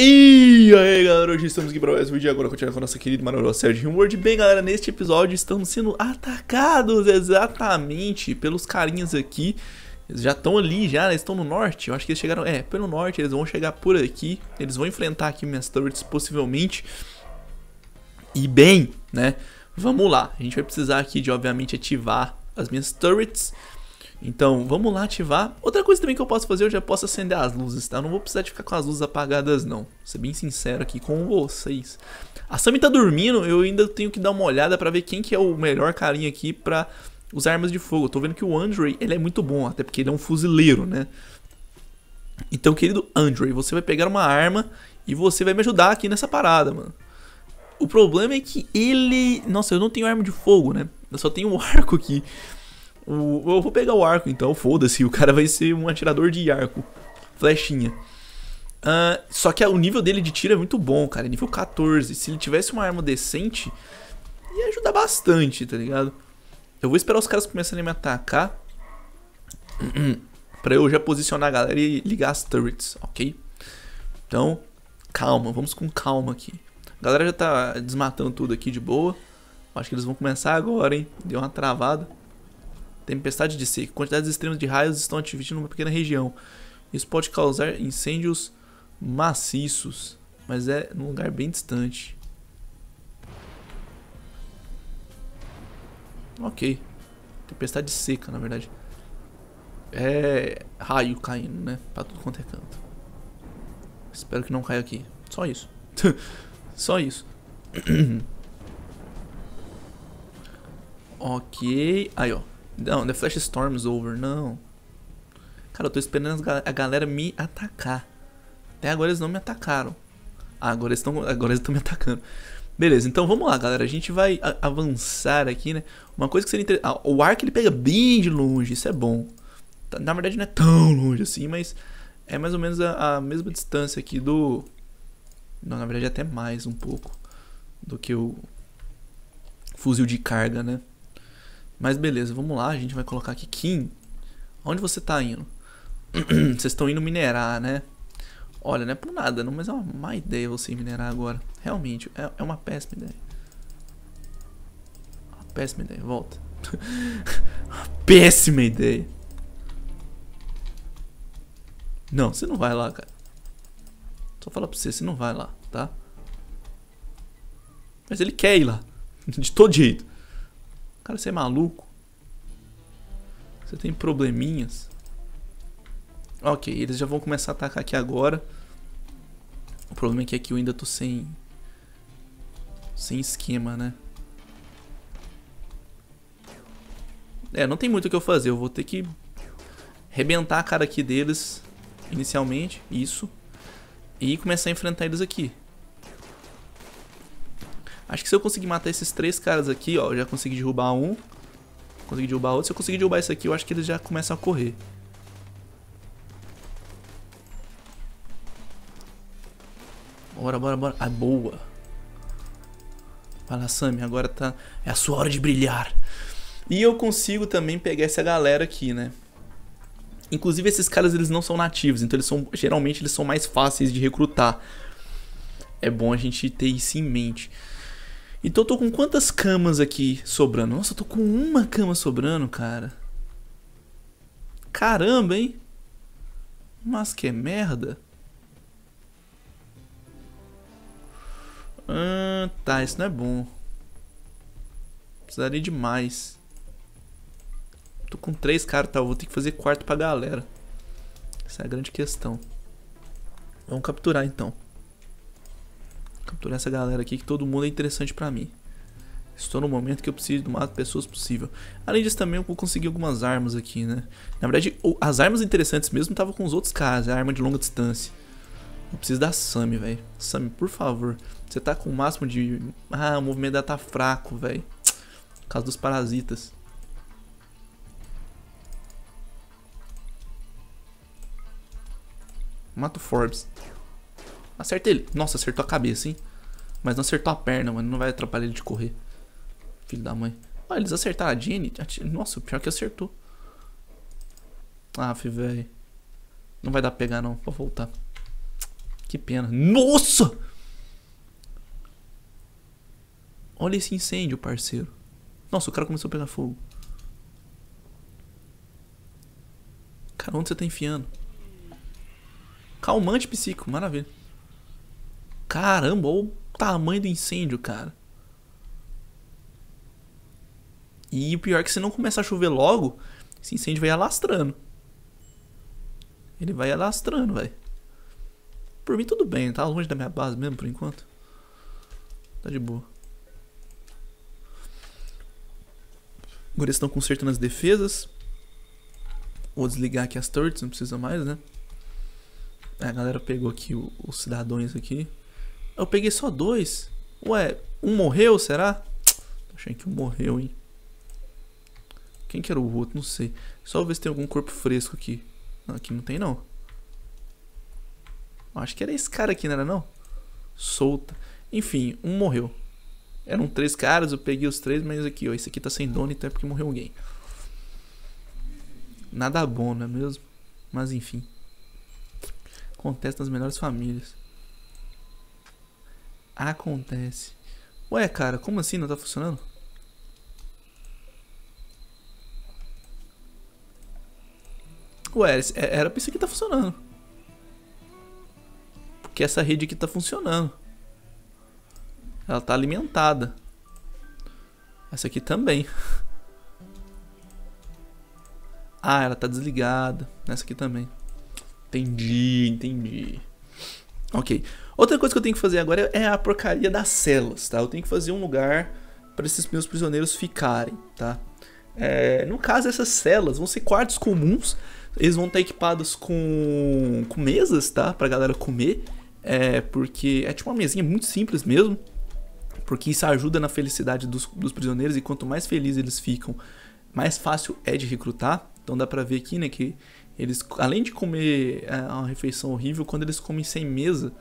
E aí galera, hoje estamos aqui para mais um vídeo agora continuando com a nossa querida Manoel Sérgio Humord Bem galera, neste episódio estamos sendo atacados exatamente pelos carinhas aqui Eles já estão ali já, eles né? estão no norte, eu acho que eles chegaram, é, pelo norte Eles vão chegar por aqui, eles vão enfrentar aqui minhas turrets possivelmente E bem, né, vamos lá, a gente vai precisar aqui de obviamente ativar as minhas turrets então, vamos lá ativar. Outra coisa também que eu posso fazer, eu já posso acender as luzes, tá? Eu não vou precisar de ficar com as luzes apagadas, não. Vou ser bem sincero aqui com vocês. A Sammy tá dormindo, eu ainda tenho que dar uma olhada pra ver quem que é o melhor carinha aqui pra usar armas de fogo. Eu tô vendo que o Android ele é muito bom, até porque ele é um fuzileiro, né? Então, querido Android, você vai pegar uma arma e você vai me ajudar aqui nessa parada, mano. O problema é que ele... Nossa, eu não tenho arma de fogo, né? Eu só tenho um arco aqui. O, eu vou pegar o arco então, foda-se. O cara vai ser um atirador de arco. Flechinha. Uh, só que o nível dele de tiro é muito bom, cara. É nível 14. Se ele tivesse uma arma decente, ia ajudar bastante, tá ligado? Eu vou esperar os caras começarem a me atacar. pra eu já posicionar a galera e ligar as turrets, ok? Então, calma, vamos com calma aqui. A galera já tá desmatando tudo aqui de boa. Acho que eles vão começar agora, hein? Deu uma travada tempestade de seca, quantidades extremas de raios estão atingindo uma pequena região. Isso pode causar incêndios maciços, mas é num lugar bem distante. Ok. Tempestade seca, na verdade. É raio caindo, né? Pra tudo quanto é canto. Espero que não caia aqui. Só isso. Só isso. ok. Aí, ó. Não, The Flash Storm's over. Não. Cara, eu tô esperando a galera me atacar. Até agora eles não me atacaram. Ah, agora eles estão agora estão me atacando. Beleza, então vamos lá, galera. A gente vai avançar aqui, né? Uma coisa que seria interessante... Ah, o arco ele pega bem de longe, isso é bom. Tá, na verdade não é tão longe assim, mas é mais ou menos a, a mesma distância aqui do... Não, na verdade é até mais um pouco do que o fuzil de carga, né? Mas beleza, vamos lá, a gente vai colocar aqui Kim. Onde você tá indo? Vocês estão indo minerar, né? Olha, não é por nada, não, mas é uma má ideia você minerar agora. Realmente, é, é uma péssima ideia. Uma péssima ideia, volta. péssima ideia. Não, você não vai lá, cara. Só falar pra você, você não vai lá, tá? Mas ele quer ir lá. De todo jeito. Cara, você é maluco? Você tem probleminhas? Ok, eles já vão começar a atacar aqui agora. O problema é que aqui eu ainda tô sem... Sem esquema, né? É, não tem muito o que eu fazer. Eu vou ter que rebentar a cara aqui deles inicialmente. Isso. E começar a enfrentar eles aqui. Acho que se eu conseguir matar esses três caras aqui, ó, eu já consegui derrubar um. Consegui derrubar outro. Se eu conseguir derrubar esse aqui, eu acho que eles já começam a correr. Bora, bora, bora. Ah, boa. Vai lá, Sammy. Agora tá... É a sua hora de brilhar. E eu consigo também pegar essa galera aqui, né? Inclusive, esses caras, eles não são nativos. Então, eles são... Geralmente, eles são mais fáceis de recrutar. É bom a gente ter isso em mente. Então eu tô com quantas camas aqui sobrando? Nossa, eu tô com uma cama sobrando, cara. Caramba, hein? Mas que merda. Ah, tá, isso não é bom. Precisaria de mais. Tô com três caras, tá? Eu vou ter que fazer quarto pra galera. Essa é a grande questão. Vamos capturar então. Capturar essa galera aqui que todo mundo é interessante para mim. Estou no momento que eu preciso do máximo de pessoas possível. Além disso, também eu vou conseguir algumas armas aqui, né? Na verdade, as armas interessantes mesmo estavam com os outros caras, a né? arma de longa distância. Eu preciso da Sami, velho. Sami, por favor. Você tá com o máximo de... Ah, o movimento dela tá fraco, velho. Por causa dos parasitas. Mato Forbes. Acerta ele. Nossa, acertou a cabeça, hein? Mas não acertou a perna, mano. Não vai atrapalhar ele de correr. Filho da mãe. Ó, eles acertaram a Jenny. Nossa, o pior é que acertou. Ah, filho, velho. Não vai dar pra pegar, não. Vou voltar. Que pena. Nossa! Olha esse incêndio, parceiro. Nossa, o cara começou a pegar fogo. Cara, onde você tá enfiando? Calmante psíquico, maravilha. Caramba, olha o tamanho do incêndio, cara. E o pior é que se não começar a chover logo, esse incêndio vai alastrando. Ele vai alastrando, velho. Por mim tudo bem, tá longe da minha base mesmo por enquanto. Tá de boa. Agora eles estão consertando as defesas. Vou desligar aqui as turrets, não precisa mais, né? É, a galera pegou aqui os cidadãos aqui. Eu peguei só dois. Ué, um morreu, será? Achei que um morreu, hein. Quem que era o outro? Não sei. Só ver se tem algum corpo fresco aqui. Não, aqui não tem, não. Acho que era esse cara aqui, não era não? Solta. Enfim, um morreu. Eram três caras, eu peguei os três, mas aqui, ó. Esse aqui tá sem dono, então é porque morreu alguém. Nada bom, não é mesmo? Mas enfim. Acontece nas melhores famílias acontece. Ué, cara, como assim? Não tá funcionando? Ué, é, era pra isso aqui tá funcionando. Porque essa rede aqui tá funcionando. Ela tá alimentada. Essa aqui também. Ah, ela tá desligada. Essa aqui também. Entendi, entendi. Ok. Outra coisa que eu tenho que fazer agora é a porcaria das celas, tá? Eu tenho que fazer um lugar para esses meus prisioneiros ficarem, tá? É, no caso, essas celas vão ser quartos comuns. Eles vão estar equipados com, com mesas, tá? Pra galera comer. É, porque é tipo uma mesinha muito simples mesmo. Porque isso ajuda na felicidade dos, dos prisioneiros. E quanto mais felizes eles ficam, mais fácil é de recrutar. Então dá pra ver aqui, né? Que eles, além de comer é, uma refeição horrível, quando eles comem sem mesa,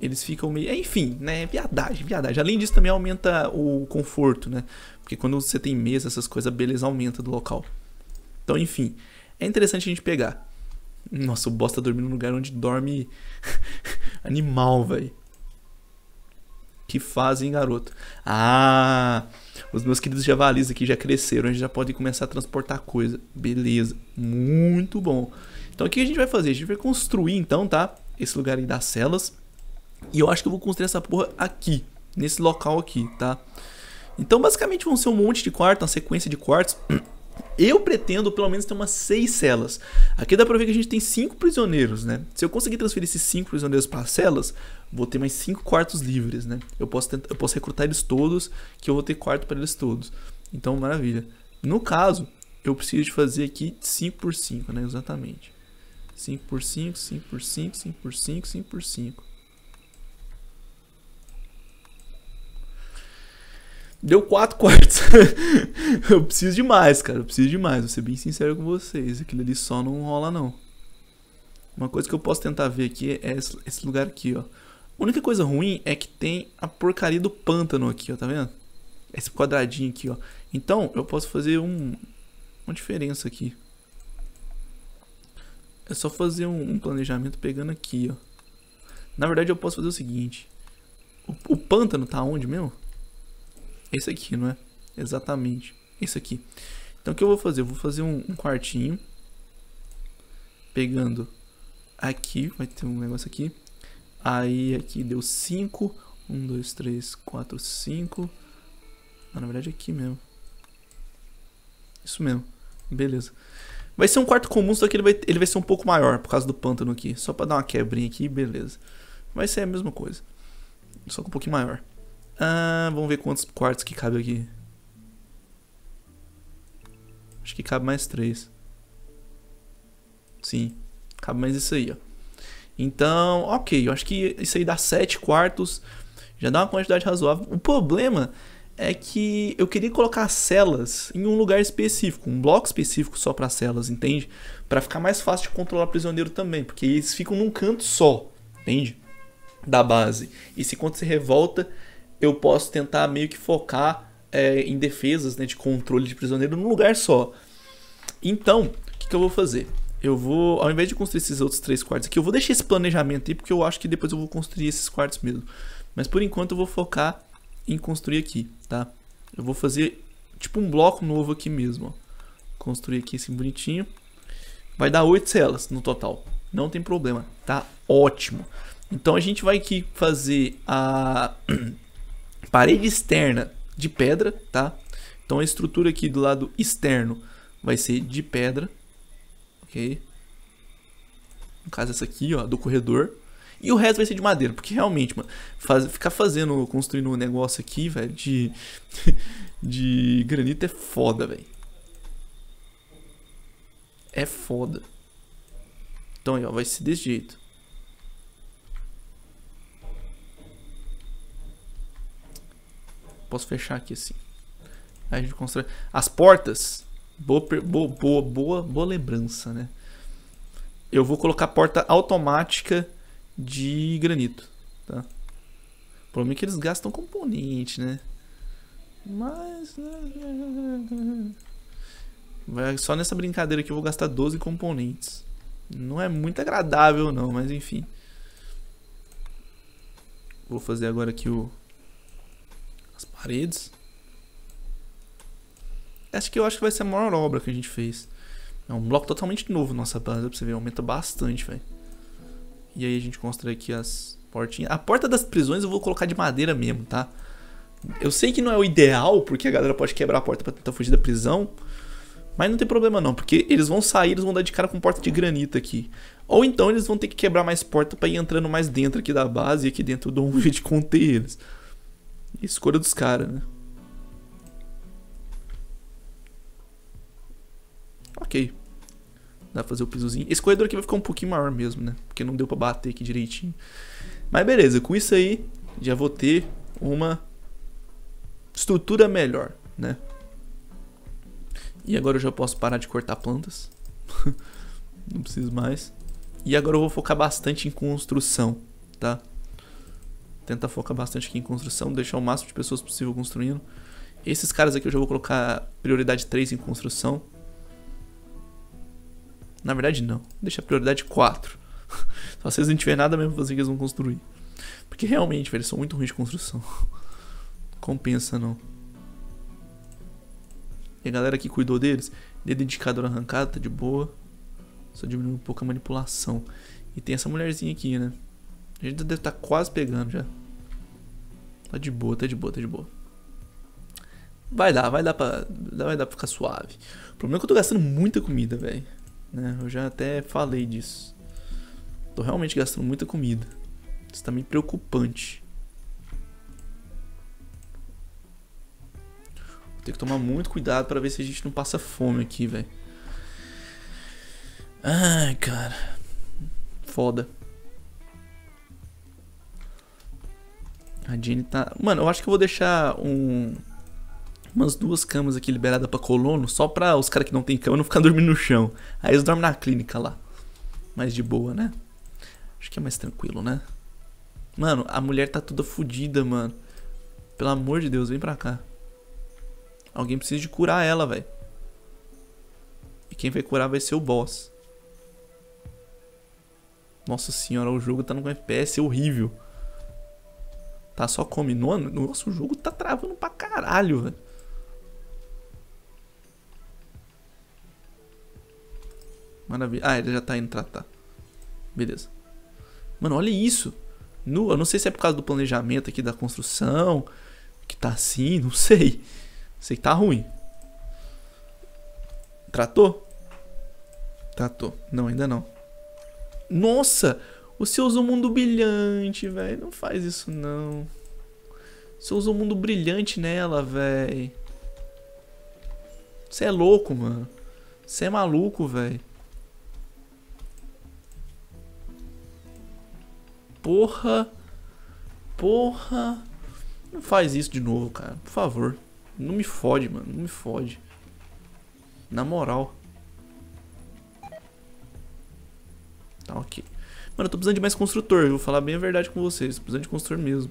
eles ficam meio. É, enfim, né? É viadagem, viadagem. Além disso, também aumenta o conforto, né? Porque quando você tem mesa, essas coisas, a beleza aumenta do local. Então, enfim, é interessante a gente pegar. Nossa, o bosta dormindo no lugar onde dorme animal, velho. Que fazem, garoto? Ah! Os meus queridos javalis aqui já cresceram, a gente já pode começar a transportar coisa. Beleza, muito bom. Então o que a gente vai fazer? A gente vai construir então, tá? Esse lugar aí das celas. E eu acho que eu vou construir essa porra aqui, nesse local aqui, tá? Então basicamente vão ser um monte de quartos, uma sequência de quartos. Eu pretendo pelo menos ter umas seis celas. Aqui dá pra ver que a gente tem cinco prisioneiros, né? Se eu conseguir transferir esses cinco prisioneiros para celas, vou ter mais cinco quartos livres, né? Eu posso, tentar, eu posso recrutar eles todos, que eu vou ter quarto para eles todos. Então, maravilha. No caso, eu preciso de fazer aqui 5 por 5, né? Exatamente. 5 por 5, 5 por 5, 5 por 5, 5 por 5. Deu quatro quartos. eu preciso de mais, cara. Eu preciso de mais. Vou ser bem sincero com vocês. Aquilo ali só não rola, não. Uma coisa que eu posso tentar ver aqui é esse lugar aqui, ó. A única coisa ruim é que tem a porcaria do pântano aqui, ó. Tá vendo? Esse quadradinho aqui, ó. Então, eu posso fazer um... Uma diferença aqui. É só fazer um, um planejamento pegando aqui, ó. Na verdade, eu posso fazer o seguinte. O, o pântano tá onde mesmo? Esse aqui, não é? Exatamente. Esse aqui. Então, o que eu vou fazer? Eu vou fazer um, um quartinho. Pegando aqui, vai ter um negócio aqui. Aí, aqui deu 5. 1, 2, 3, 4, 5. na verdade, é aqui mesmo. Isso mesmo. Beleza. Vai ser um quarto comum, só que ele vai, ele vai ser um pouco maior por causa do pântano aqui. Só pra dar uma quebrinha aqui, beleza. Vai ser a mesma coisa. Só que um pouquinho maior. Ah, vamos ver quantos quartos que cabe aqui. Acho que cabe mais três. Sim, cabe mais isso aí, ó. Então, ok, eu acho que isso aí dá sete quartos. Já dá uma quantidade razoável. O problema é que eu queria colocar celas em um lugar específico, um bloco específico só para celas, entende? Para ficar mais fácil de controlar o prisioneiro também, porque eles ficam num canto só, entende? Da base. E se quando se revolta, eu posso tentar meio que focar é, em defesas né, de controle de prisioneiro num lugar só. Então, o que, que, eu vou fazer? Eu vou, ao invés de construir esses outros três quartos aqui, eu vou deixar esse planejamento aí, porque eu acho que depois eu vou construir esses quartos mesmo. Mas por enquanto eu vou focar em construir aqui, tá? Eu vou fazer tipo um bloco novo aqui mesmo, ó. Construir aqui assim bonitinho. Vai dar oito celas no total. Não tem problema, tá ótimo. Então a gente vai aqui fazer a... Parede externa de pedra, tá? Então a estrutura aqui do lado externo vai ser de pedra, ok? No caso essa aqui, ó, do corredor. E o resto vai ser de madeira, porque realmente, mano, faz, ficar fazendo, construindo um negócio aqui, velho, de, de granito é foda, velho. É foda. Então aí, ó, vai ser desse jeito. Posso fechar aqui assim. Aí a gente constrói. As portas. Boa, boa, boa, boa lembrança, né? Eu vou colocar porta automática de granito. Tá? O problema é que eles gastam componente, né? Mas. Né? só nessa brincadeira aqui eu vou gastar 12 componentes. Não é muito agradável, não, mas enfim. Vou fazer agora aqui o paredes. Essa aqui eu acho que vai ser a maior obra que a gente fez. É um bloco totalmente novo nossa base, pra você ver, aumenta bastante, velho. E aí a gente constrói aqui as portinhas. A porta das prisões eu vou colocar de madeira mesmo, tá? Eu sei que não é o ideal, porque a galera pode quebrar a porta pra tentar fugir da prisão. Mas não tem problema não, porque eles vão sair, eles vão dar de cara com porta de granito aqui. Ou então eles vão ter que quebrar mais porta pra ir entrando mais dentro aqui da base, e aqui dentro eu dou um de conter eles. Escolha dos caras, né? Ok. Dá pra fazer o pisozinho. Esse corredor aqui vai ficar um pouquinho maior mesmo, né? Porque não deu pra bater aqui direitinho. Mas beleza, com isso aí já vou ter uma estrutura melhor, né? E agora eu já posso parar de cortar plantas. não preciso mais. E agora eu vou focar bastante em construção, tá? tenta focar bastante aqui em construção, deixar o máximo de pessoas possível construindo. Esses caras aqui eu já vou colocar prioridade 3 em construção. Na verdade, não. Deixa prioridade 4. Só se eles não tiver nada mesmo pra fazer que eles vão construir. Porque realmente, velho, eles são muito ruins de construção. compensa, não. E a galera que cuidou deles, dedo indicador arrancado, tá de boa. Só diminui um pouco a manipulação. E tem essa mulherzinha aqui, né? A gente deve estar tá quase pegando já. Tá de boa, tá de boa, tá de boa. Vai dar, vai dar pra, vai dar pra ficar suave. O problema é que eu tô gastando muita comida, velho. Né? Eu já até falei disso. Tô realmente gastando muita comida. Isso tá meio preocupante. Vou ter que tomar muito cuidado pra ver se a gente não passa fome aqui, velho. Ai, cara. Foda. A Jenny tá. Mano, eu acho que eu vou deixar um. Umas duas camas aqui liberadas pra colono, só pra os caras que não tem cama não ficar dormindo no chão. Aí eles dormem na clínica lá. Mais de boa, né? Acho que é mais tranquilo, né? Mano, a mulher tá toda fodida, mano. Pelo amor de Deus, vem pra cá. Alguém precisa de curar ela, velho. E quem vai curar vai ser o boss. Nossa senhora, o jogo tá num FPS horrível tá só come nono, nosso jogo tá travando pra caralho, velho. Maravilha. Ah, ele já tá indo tratar. Beleza. Mano, olha isso. No, eu não sei se é por causa do planejamento aqui da construção, que tá assim, não sei. Sei que tá ruim. Tratou? Tratou. Não, ainda não. Nossa! Você usa o um mundo brilhante, velho. Não faz isso, não. Você usa o um mundo brilhante nela, velho. Você é louco, mano. Você é maluco, velho. Porra. Porra. Não faz isso de novo, cara. Por favor. Não me fode, mano. Não me fode. Na moral. Tá ok. Mano, eu tô precisando de mais construtor. Eu vou falar bem a verdade com vocês. Tô precisando de construtor mesmo.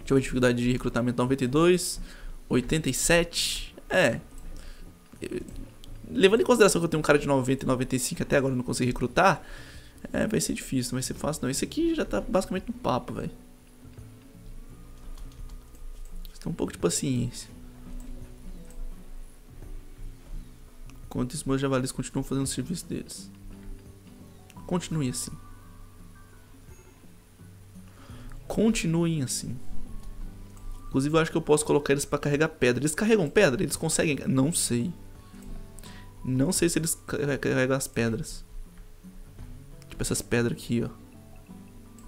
Deixa eu ver a dificuldade de recrutamento 92. 87. É. Eh, levando em consideração que eu tenho um cara de 90 e 95 até agora eu não consegui recrutar. É, vai ser difícil, não vai ser fácil não. Esse aqui já tá basicamente no papo, velho. Tem um pouco de paciência. Enquanto esses meus javalis continuam fazendo o serviço deles. Continue assim. Continuem assim. Inclusive, eu acho que eu posso colocar eles para carregar pedra. Eles carregam pedra? Eles conseguem? Não sei. Não sei se eles carregam as pedras. Tipo essas pedras aqui, ó.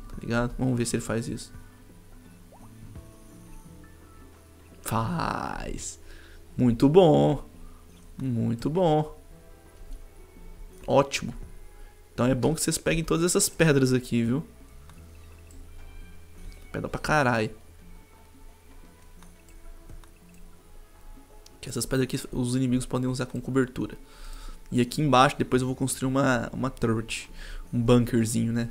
Tá ligado? Vamos ver se ele faz isso. Faz. Muito bom. Muito bom. Ótimo. Então é bom que vocês peguem todas essas pedras aqui, viu? Pedra pra caralho. Que essas pedras aqui os inimigos podem usar com cobertura. E aqui embaixo depois eu vou construir uma, uma turret. Um bunkerzinho, né?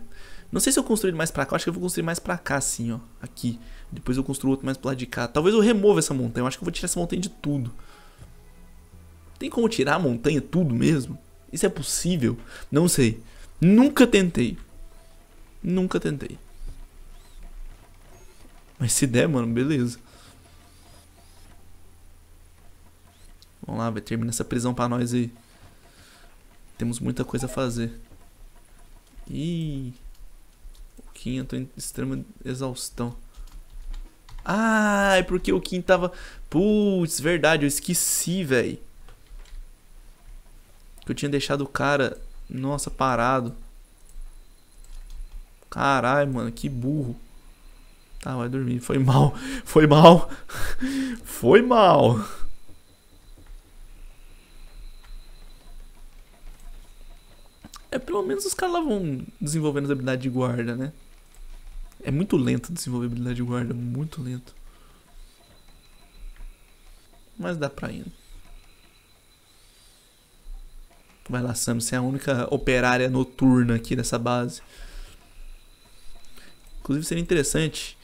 Não sei se eu construir mais pra cá. Acho que eu vou construir mais pra cá, assim, ó. Aqui. Depois eu construo outro mais pro lado de cá. Talvez eu remova essa montanha. Eu acho que eu vou tirar essa montanha de tudo. Tem como tirar a montanha tudo mesmo? Isso é possível? Não sei. Nunca tentei. Nunca tentei. Mas se der, mano, beleza. Vamos lá, vai terminar essa prisão pra nós aí. Temos muita coisa a fazer. Ih. O Kim tô em extrema exaustão. Ah, é porque o Kim tava. Putz, verdade, eu esqueci, velho. Que eu tinha deixado o cara nossa, parado. Caralho, mano, que burro. Tá, vai dormir. Foi mal. Foi mal. Foi mal. É, pelo menos os caras vão desenvolvendo as habilidades de guarda, né? É muito lento desenvolver habilidade de guarda, muito lento. Mas dá pra ir. Né? Vai lá, Sam, você é a única operária noturna aqui nessa base. Inclusive seria interessante.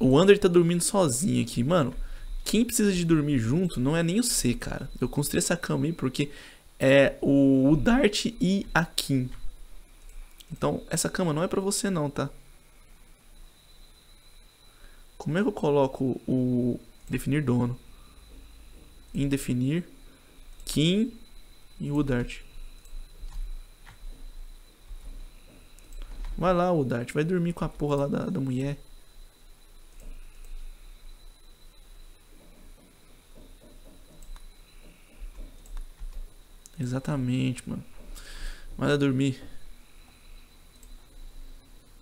O Under tá dormindo sozinho aqui. Mano, quem precisa de dormir junto não é nem o C, cara. Eu construí essa cama aí porque é o, o Dart e a Kim. Então, essa cama não é pra você não, tá? Como é que eu coloco o definir dono? Em definir, Kim e o Dart. Vai lá, o Dart, vai dormir com a porra lá da, da mulher. Exatamente, mano. lá dormir.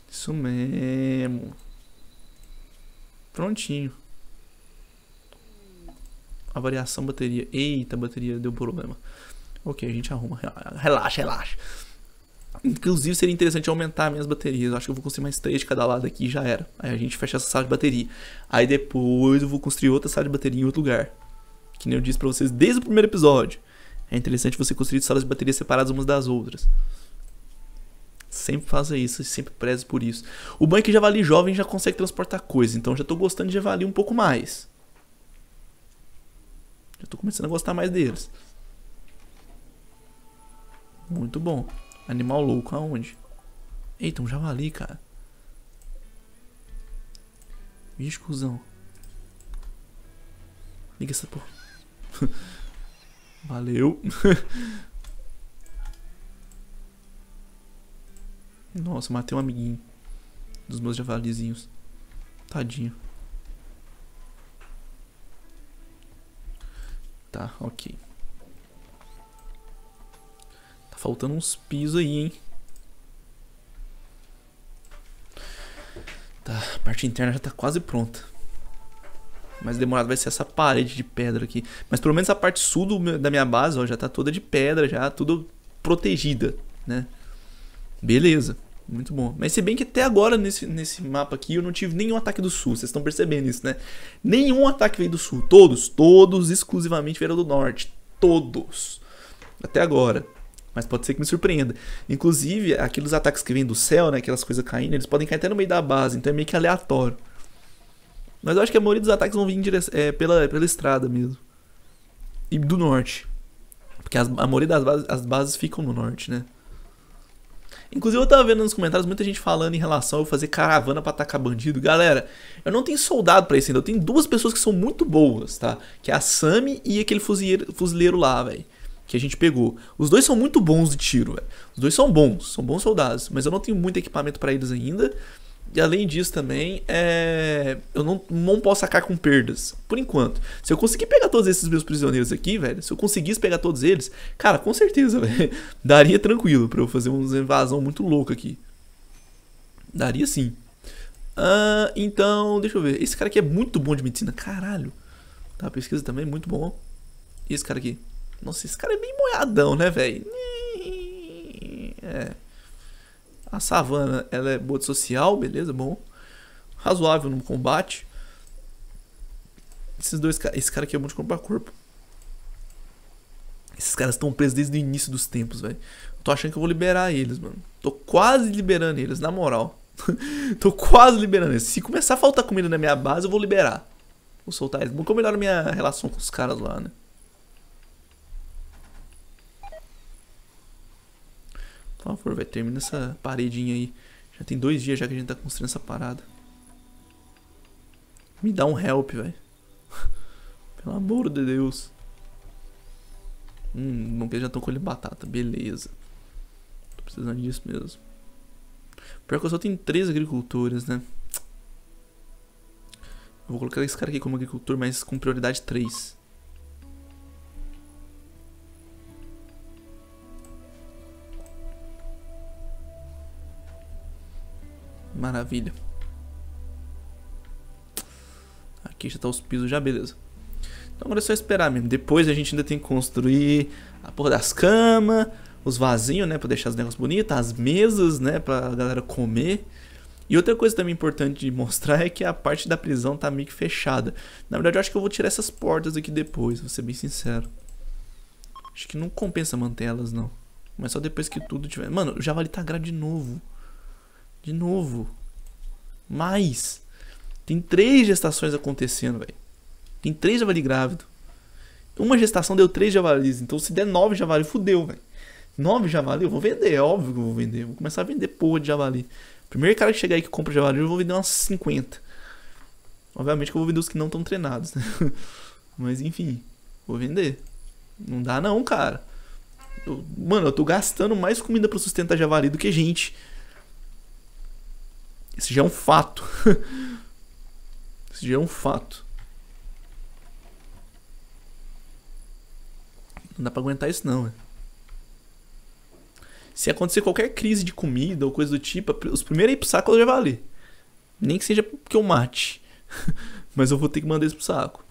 Isso mesmo. Prontinho. A variação bateria. Eita, a bateria deu problema. Ok, a gente arruma. Relaxa, relaxa. Inclusive seria interessante aumentar minhas baterias. Eu acho que eu vou construir mais três de cada lado aqui e já era. Aí a gente fecha essa sala de bateria. Aí depois eu vou construir outra sala de bateria em outro lugar. Que nem eu disse pra vocês desde o primeiro episódio. É interessante você construir salas de bateria separadas umas das outras. Sempre faça isso, sempre preze por isso. O banco de é javali jovem já consegue transportar coisas, então já tô gostando de javali um pouco mais. Já tô começando a gostar mais deles. Muito bom. Animal louco, aonde? Eita, um javali, cara. Vixe, cuzão. Liga essa porra. Valeu. Nossa, matei um amiguinho. Dos meus javalizinhos. Tadinho. Tá, ok. Tá faltando uns pisos aí, hein? Tá, a parte interna já tá quase pronta. Mais demorado vai ser essa parede de pedra aqui. Mas pelo menos a parte sul do, da minha base, ó, já tá toda de pedra, já tudo protegida, né? Beleza, muito bom. Mas se bem que até agora nesse, nesse mapa aqui eu não tive nenhum ataque do sul, vocês estão percebendo isso, né? Nenhum ataque veio do sul, todos, todos exclusivamente vieram do norte, todos. Até agora mas pode ser que me surpreenda. Inclusive, aqueles ataques que vêm do céu, né, aquelas coisas caindo, eles podem cair até no meio da base, então é meio que aleatório. Mas eu acho que a maioria dos ataques vão vir é, pela, pela estrada mesmo. E do norte. Porque as, a maioria das bases, as bases ficam no norte, né? Inclusive eu tava vendo nos comentários muita gente falando em relação a eu fazer caravana para atacar bandido. Galera, eu não tenho soldado para isso ainda. Eu tenho duas pessoas que são muito boas, tá? Que é a Sami e aquele fuzileiro, fuzileiro lá, velho que a gente pegou. Os dois são muito bons de tiro, velho. Os dois são bons, são bons soldados, mas eu não tenho muito equipamento para eles ainda. E além disso também, é... eu não, não posso sacar com perdas, por enquanto. Se eu conseguir pegar todos esses meus prisioneiros aqui, velho, se eu conseguisse pegar todos eles, cara, com certeza, velho, daria tranquilo pra eu fazer uma invasão muito louca aqui. Daria sim. Ah, então, deixa eu ver. Esse cara aqui é muito bom de medicina, caralho. Tá, pesquisa também, é muito bom. E esse cara aqui? Nossa, esse cara é bem moiadão, né, velho? É. A savana, ela é boa de social, beleza, bom. Razoável no combate. Esses dois Esse cara aqui é bom de corpo a corpo. Esses caras estão presos desde o início dos tempos, velho. Tô achando que eu vou liberar eles, mano. Tô quase liberando eles, na moral. Tô quase liberando eles. Se começar a faltar comida na minha base, eu vou liberar. Vou soltar eles. Vou melhorar minha relação com os caras lá, né? Por favor, vai termina essa paredinha aí. Já tem dois dias já que a gente tá construindo essa parada. Me dá um help, velho. Pelo amor de Deus. Hum, bom que eles já estão colhendo batata. Beleza. Tô precisando disso mesmo. Pior que eu só tenho três agricultores, né? Eu vou colocar esse cara aqui como agricultor, mas com prioridade 3. Maravilha. Aqui já tá os pisos já, beleza. Então agora é só esperar mesmo. Depois a gente ainda tem que construir a porra das camas, os vasinhos, né? Pra deixar os negócios bonitos, as mesas, né? Pra galera comer. E outra coisa também importante de mostrar é que a parte da prisão tá meio que fechada. Na verdade, eu acho que eu vou tirar essas portas aqui depois, vou ser bem sincero. Acho que não compensa manter elas, não. Mas só depois que tudo tiver... Mano, o javali tá grade de novo. De novo. Mais. Tem três gestações acontecendo, velho. Tem três javali grávido. Uma gestação deu três javalis. Então se der nove javali, fudeu, velho. Nove javali, eu vou vender. É óbvio que eu vou vender. vou começar a vender porra de javali. Primeiro cara que chegar aí que compra javali, eu vou vender umas 50. Obviamente que eu vou vender os que não estão treinados, né? Mas enfim, vou vender. Não dá não, cara. Eu, mano, eu tô gastando mais comida para sustentar javali do que gente. Isso já é um fato. Isso já é um fato. Não dá pra aguentar isso não, né? Se acontecer qualquer crise de comida ou coisa do tipo, os primeiros aí pro saco eu já vale. Nem que seja porque eu mate. Mas eu vou ter que mandar isso pro saco.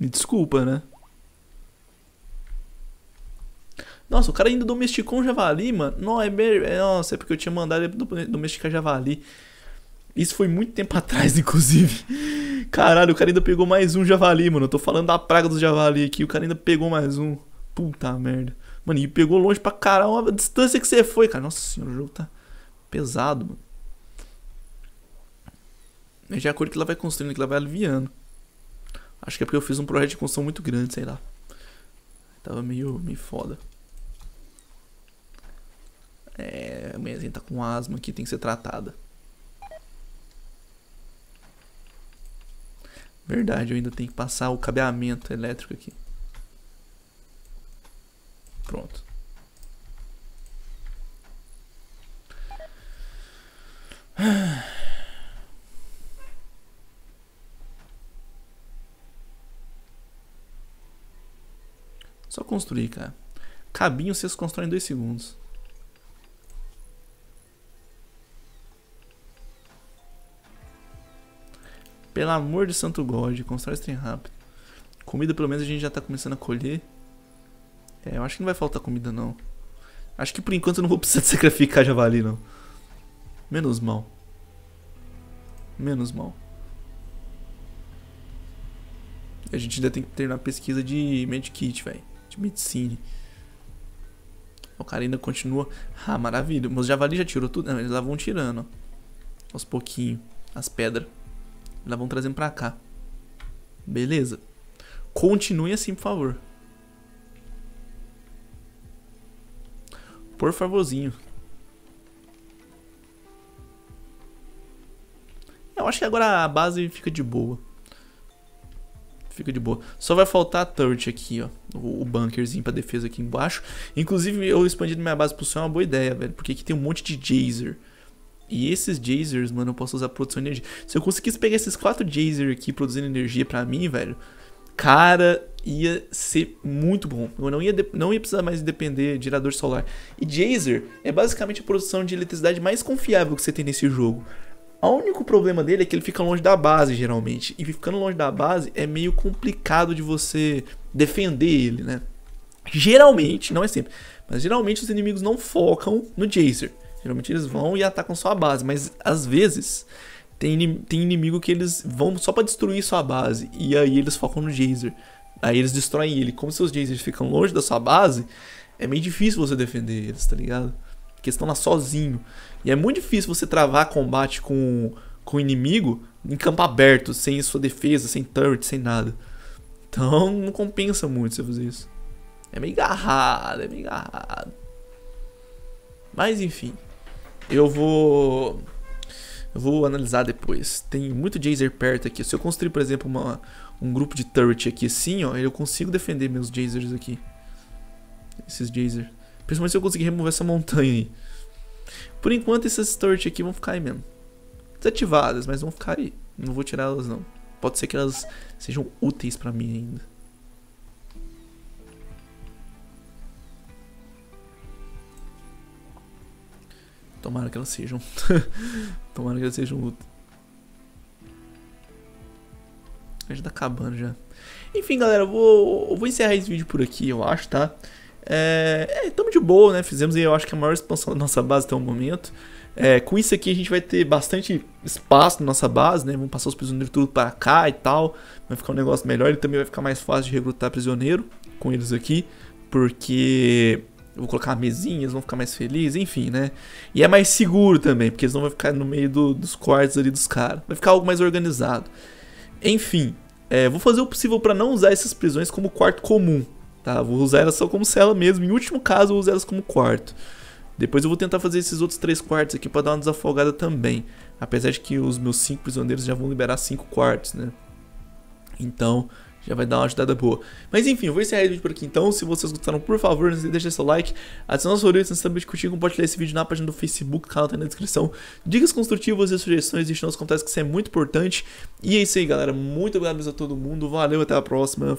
Me desculpa, né? Nossa, o cara ainda domesticou um javali, mano. Não, é, é, nossa, é porque eu tinha mandado ele domesticar javali. Isso foi muito tempo atrás, inclusive. Caralho, o cara ainda pegou mais um javali, mano. Eu tô falando da praga dos javali aqui. O cara ainda pegou mais um. Puta merda. Mano, e pegou longe pra caralho a distância que você foi, cara. Nossa senhora, o jogo tá pesado, mano. É de acordo que ela vai construindo, que ela vai aliviando. Acho que é porque eu fiz um projeto de construção muito grande, sei lá. Tava meio, meio foda. É, a mãezinha tá com asma aqui, tem que ser tratada. Verdade, eu ainda tenho que passar o cabeamento elétrico aqui. Pronto. Só construir, cara. Cabinho vocês constroem em 2 segundos. Pelo amor de santo God, constrói esse trem rápido. Comida pelo menos a gente já tá começando a colher. É, eu acho que não vai faltar comida não. Acho que por enquanto eu não vou precisar de sacrificar javali não. Menos mal. Menos mal. A gente ainda tem que terminar a pesquisa de medkit, velho. De medicine. O cara ainda continua. Ah, maravilha. Mas javali já tirou tudo. Não, eles lá vão tirando, ó. Aos pouquinho. As pedras. Elas vão trazendo pra cá. Beleza. Continue assim, por favor. Por favorzinho. Eu acho que agora a base fica de boa. Fica de boa. Só vai faltar a turret aqui, ó. O bunkerzinho pra defesa aqui embaixo. Inclusive, eu expandindo minha base pro céu é uma boa ideia, velho. Porque aqui tem um monte de Jazer. E esses jazers, mano, eu posso usar pra produção de energia. Se eu conseguisse pegar esses quatro jazers aqui produzindo energia pra mim, velho, cara, ia ser muito bom. Eu não ia, não ia precisar mais depender de gerador solar. E jazer é basicamente a produção de eletricidade mais confiável que você tem nesse jogo. O único problema dele é que ele fica longe da base, geralmente. E ficando longe da base é meio complicado de você defender ele, né? Geralmente, não é sempre, mas geralmente os inimigos não focam no Jazer. Geralmente eles vão e atacam só a base, mas às vezes tem, tem inimigo que eles vão só para destruir sua base e aí eles focam no Jazer. Aí eles destroem ele. Como seus Jazers ficam longe da sua base, é meio difícil você defender eles, tá ligado? Porque estão lá sozinho. E é muito difícil você travar combate com com o inimigo em campo aberto, sem sua defesa, sem turret, sem nada. Então não compensa muito você fazer isso. É meio garrado, é meio garrado. Mas enfim. Eu vou. Eu vou analisar depois. Tem muito Jazer perto aqui. Se eu construir, por exemplo, uma, um grupo de turret aqui assim, ó, eu consigo defender meus Jazers aqui. Esses Jazer. Principalmente se eu conseguir remover essa montanha aí. Por enquanto, essas turret aqui vão ficar aí mesmo. Desativadas, mas vão ficar aí. Não vou tirá-las não. Pode ser que elas sejam úteis pra mim ainda. Tomara que elas sejam. Tomara que elas sejam luta. A gente tá acabando já. Enfim, galera, eu vou, eu vou encerrar esse vídeo por aqui, eu acho, tá? É, é, tamo de boa, né? Fizemos aí, eu acho que a maior expansão da nossa base até o momento. É, com isso aqui a gente vai ter bastante espaço na nossa base, né? Vamos passar os prisioneiros tudo para cá e tal. Vai ficar um negócio melhor e também vai ficar mais fácil de recrutar prisioneiro com eles aqui. Porque vou colocar mesinhas, vão ficar mais felizes, enfim, né? E é mais seguro também, porque eles não vão ficar no meio do, dos quartos ali dos caras. Vai ficar algo mais organizado. Enfim, é, vou fazer o possível para não usar essas prisões como quarto comum, tá? Vou usar elas só como cela mesmo. Em último caso, eu uso elas como quarto. Depois eu vou tentar fazer esses outros três quartos aqui para dar uma desafogada também. Apesar de que os meus cinco prisioneiros já vão liberar cinco quartos, né? Então, já vai dar uma ajudada boa. Mas enfim, eu vou encerrar esse vídeo por aqui então. Se vocês gostaram, por favor, não se deixe seu like, adicione nosso favoritos, não se esqueça de curtir e compartilhar esse vídeo na página do Facebook, o canal tá na descrição. Dicas construtivas e sugestões deixe nos comentários que isso é muito importante. E é isso aí, galera. Muito obrigado a todo mundo. Valeu, até a próxima.